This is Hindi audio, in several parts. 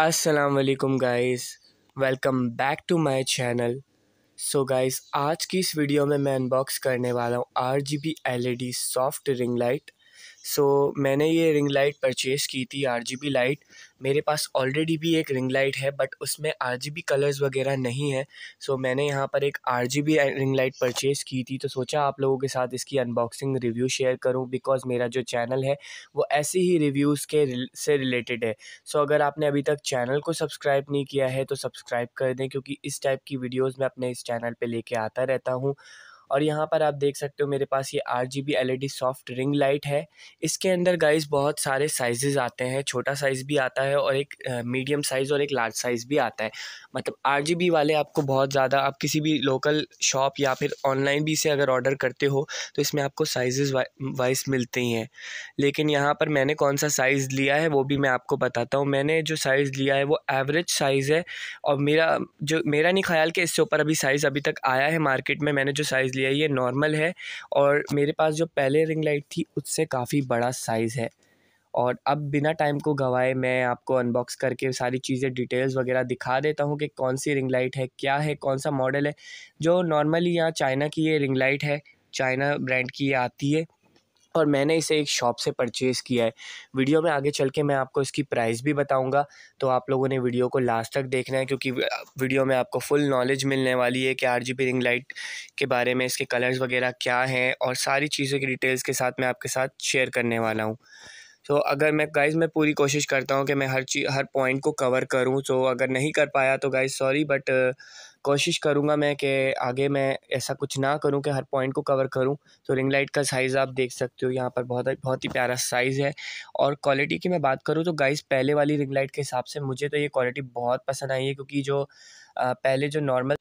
असलकुम guys welcome back to my channel so guys आज की इस वीडियो में मैं अनबॉक्स करने वाला हूँ R G B L E D soft ring light so so, मैंने ये रिंग लाइट परचेज़ की थी आर लाइट मेरे पास ऑलरेडी भी एक रिंग लाइट है बट उसमें आर जी कलर्स वगैरह नहीं है सो so, मैंने यहाँ पर एक आर रिंग लाइट परचेज़ की थी तो सोचा आप लोगों के साथ इसकी अनबॉक्सिंग रिव्यू शेयर करूँ बिकॉज मेरा जो चैनल है वो ऐसे ही रिव्यूज़ के से रिलेटेड है सो so, अगर आपने अभी तक चैनल को सब्सक्राइब नहीं किया है तो सब्सक्राइब कर दें क्योंकि इस टाइप की वीडियोज़ मैं अपने इस चैनल पर लेके आता रहता हूँ और यहाँ पर आप देख सकते हो मेरे पास ये आठ G B L E D soft ring light है इसके अंदर गाइस बहुत सारे साइजेज़ आते हैं छोटा साइज़ भी आता है और एक मीडियम साइज़ और एक लार्ज साइज़ भी आता है मतलब आठ जी बी वाले आपको बहुत ज़्यादा आप किसी भी लोकल शॉप या फिर ऑनलाइन भी से अगर ऑर्डर करते हो तो इसमें आपको साइजेज़ वाइज मिलते ही हैं लेकिन यहाँ पर मैंने कौन सा साइज़ लिया है वो भी मैं आपको बताता हूँ मैंने जो साइज़ लिया है वो एवरेज साइज़ है और मेरा जो मेरा नहीं ख्याल कि इससे ऊपर अभी साइज़ अभी तक आया है मार्केट में मैंने जो साइज़ लिया ये नॉर्मल है और मेरे पास जो पहले रिंग लाइट थी उससे काफ़ी बड़ा साइज़ है और अब बिना टाइम को गवाए मैं आपको अनबॉक्स करके सारी चीज़ें डिटेल्स वगैरह दिखा देता हूँ कि कौन सी रिंग लाइट है क्या है कौन सा मॉडल है जो नॉर्मली यहाँ चाइना की ये रिंग लाइट है चाइना ब्रांड की ये आती है और मैंने इसे एक शॉप से परचेज़ किया है वीडियो में आगे चल के मैं आपको इसकी प्राइस भी बताऊंगा तो आप लोगों ने वीडियो को लास्ट तक देखना है क्योंकि वीडियो में आपको फुल नॉलेज मिलने वाली है कि आर रिंग लाइट के बारे में इसके कलर्स वगैरह क्या हैं और सारी चीज़ों की डिटेल्स के साथ मैं आपके साथ शेयर करने वाला हूँ तो so, अगर मैं गाइस मैं पूरी कोशिश करता हूँ कि मैं हर चीज़ हर पॉइंट को कवर करूँ तो so, अगर नहीं कर पाया तो गाइस सॉरी बट कोशिश करूँगा मैं कि आगे मैं ऐसा कुछ ना करूँ कि हर पॉइंट को कवर करूँ तो रिंग लाइट का साइज़ आप देख सकते हो यहाँ पर बहुत बहुत ही प्यारा साइज़ है और क्वालिटी की मैं बात करूँ तो गाइस पहले वाली रिंग लाइट के हिसाब से मुझे तो ये क्वालिटी बहुत पसंद आई है क्योंकि जो पहले जो नॉर्मल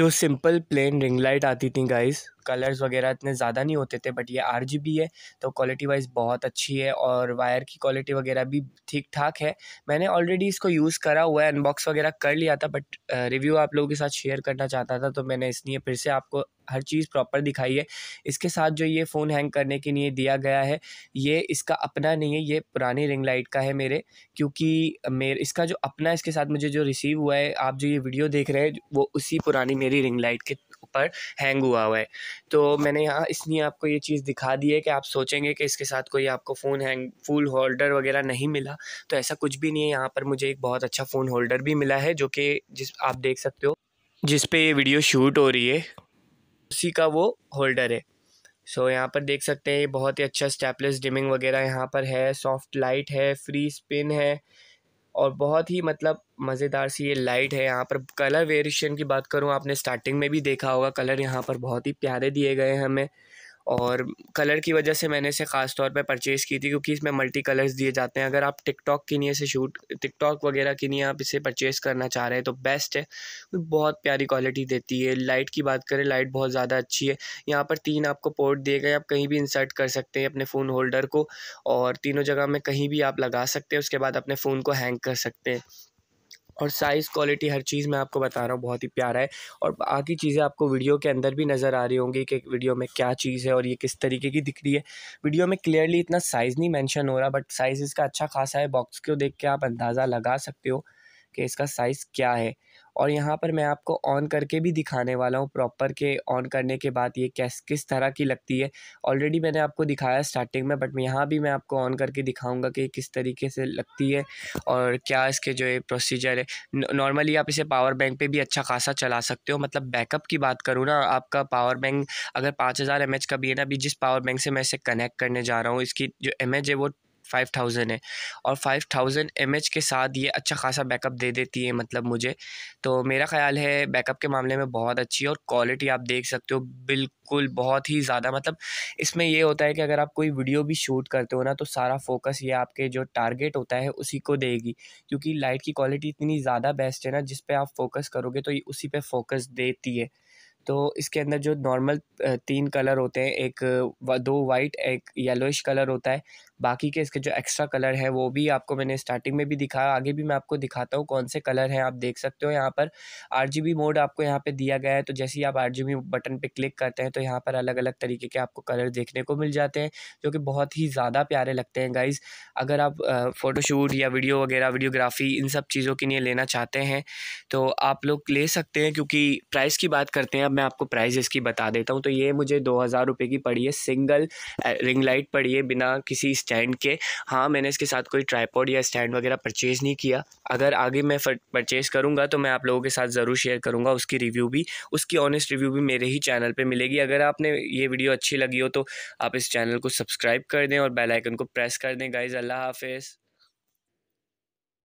जो सिंपल प्लेन रिंग लाइट आती थी गाइज कलर्स वगैरह इतने ज़्यादा नहीं होते थे बट ये आर है तो क्वालिटी वाइज बहुत अच्छी है और वायर की क्वालिटी वगैरह भी ठीक ठाक है मैंने ऑलरेडी इसको यूज़ करा हुआ है अनबॉक्स वगैरह कर लिया था बट रिव्यू आप लोगों के साथ शेयर करना चाहता था तो मैंने इसलिए फिर से आपको हर चीज़ प्रॉपर दिखाई है इसके साथ जो ये फ़ोन हैंग करने के लिए दिया गया है ये इसका अपना नहीं है ये पुरानी रिंग लाइट का है मेरे क्योंकि मेरे इसका जो अपना इसके साथ मुझे जो रिसीव हुआ है आप जो ये वीडियो देख रहे हैं वो उसी पुरानी मेरी रिंग लाइट के पर हैंग हुआ हुआ है तो मैंने यहाँ इसलिए आपको ये चीज़ दिखा दी है कि आप सोचेंगे कि इसके साथ कोई आपको फ़ोन हैंग फुल होल्डर वगैरह नहीं मिला तो ऐसा कुछ भी नहीं है यहाँ पर मुझे एक बहुत अच्छा फ़ोन होल्डर भी मिला है जो कि जिस आप देख सकते हो जिस पर ये वीडियो शूट हो रही है उसी का वो होल्डर है सो so, यहाँ पर देख सकते हैं ये बहुत ही अच्छा स्टेपलेस डिमिंग वगैरह यहाँ पर है सॉफ्ट लाइट है फ्री स्पिन है और बहुत ही मतलब मज़ेदार सी ये लाइट है यहाँ पर कलर वेरिएशन की बात करूँ आपने स्टार्टिंग में भी देखा होगा कलर यहाँ पर बहुत ही प्यारे दिए गए हैं हमें और कलर की वजह से मैंने इसे ख़ास तौर पर परचेज़ की थी क्योंकि इसमें मल्टी कलर्स दिए जाते हैं अगर आप टिकटॉक के लिए इसे शूट टिकटॉक वगैरह के लिए आप इसे परचेज़ करना चाह रहे हैं तो बेस्ट है बहुत प्यारी क्वालिटी देती है लाइट की बात करें लाइट बहुत ज़्यादा अच्छी है यहाँ पर तीन आपको पोर्ट दिए गए आप कहीं भी इंसर्ट कर सकते हैं अपने फ़ोन होल्डर को और तीनों जगह में कहीं भी आप लगा सकते हैं उसके बाद अपने फ़ोन को हैंग कर सकते हैं और साइज़ क्वालिटी हर चीज़ मैं आपको बता रहा हूँ बहुत ही प्यारा है और बाकी चीज़ें आपको वीडियो के अंदर भी नज़र आ रही होंगी कि वीडियो में क्या चीज़ है और ये किस तरीके की दिख रही है वीडियो में क्लियरली इतना साइज़ नहीं मेंशन हो रहा बट साइज़ इसका अच्छा खासा है बॉक्स को देख के आप अंदाज़ा लगा सकते हो कि इसका साइज़ क्या है और यहाँ पर मैं आपको ऑन करके भी दिखाने वाला हूँ प्रॉपर के ऑन करने के बाद ये कैस किस तरह की लगती है ऑलरेडी मैंने आपको दिखाया स्टार्टिंग में बट यहाँ भी मैं आपको ऑन करके दिखाऊँगा कि किस तरीके से लगती है और क्या इसके जो ये प्रोसीजर है नॉर्मली आप इसे पावर बैंक पर भी अच्छा खासा चला सकते हो मतलब बैकअप की बात करूँ ना आपका पावर बैंक अगर पाँच हज़ार का भी है ना अभी जिस पावर बैंक से मैं इसे कनेक्ट करने जा रहा हूँ इसकी जो एम है वो फाइव थाउजेंड है और फाइव थाउजेंड एम एच के साथ ये अच्छा खासा बैकअप दे देती है मतलब मुझे तो मेरा ख्याल है बैकअप के मामले में बहुत अच्छी है और क्वालिटी आप देख सकते हो बिल्कुल बहुत ही ज़्यादा मतलब इसमें ये होता है कि अगर आप कोई वीडियो भी शूट करते हो ना तो सारा फोकस ये आपके जो टारगेट होता है उसी को देगी क्योंकि लाइट की क्वालिटी इतनी ज़्यादा बेस्ट है ना जिस पर आप फोकस करोगे तो ये उसी पर फोकस देती है तो इसके अंदर जो नॉर्मल तीन कलर होते हैं एक दो वाइट एक येलोइश कलर होता है बाकी के इसके जो एक्स्ट्रा कलर है वो भी आपको मैंने स्टार्टिंग में भी दिखाया आगे भी मैं आपको दिखाता हूँ कौन से कलर हैं आप देख सकते हो यहाँ पर आर मोड आपको यहाँ पर दिया गया है तो जैसे ही आप आर बटन पर क्लिक करते हैं तो यहाँ पर अलग अलग तरीके के आपको कलर देखने को मिल जाते हैं जो कि बहुत ही ज़्यादा प्यारे लगते हैं गाइज़ अगर आप फ़ोटोशूट या वीडियो वगैरह वीडियोग्राफी इन सब चीज़ों के लिए लेना चाहते हैं तो आप लोग ले सकते हैं क्योंकि प्राइस की बात करते हैं अब मैं आपको प्राइस इसकी बता देता हूँ तो ये मुझे दो हज़ार रुपये की पड़ी है सिंगल रिंग लाइट पड़ी है बिना किसी स्टैंड के हाँ मैंने इसके साथ कोई ट्राईपॉड या स्टैंड वगैरह परचेज़ नहीं किया अगर आगे मैं परचेज़ करूँगा तो मैं आप लोगों के साथ ज़रूर शेयर करूँगा उसकी रिव्यू भी उसकी ऑनेस्ट रिव्यू भी मेरे ही चैनल पर मिलेगी अगर आपने ये वीडियो अच्छी लगी हो तो आप इस चैनल को सब्सक्राइब कर दें और बेलाइकन को प्रेस कर दें गाइज़ अल्लाह हाफिज़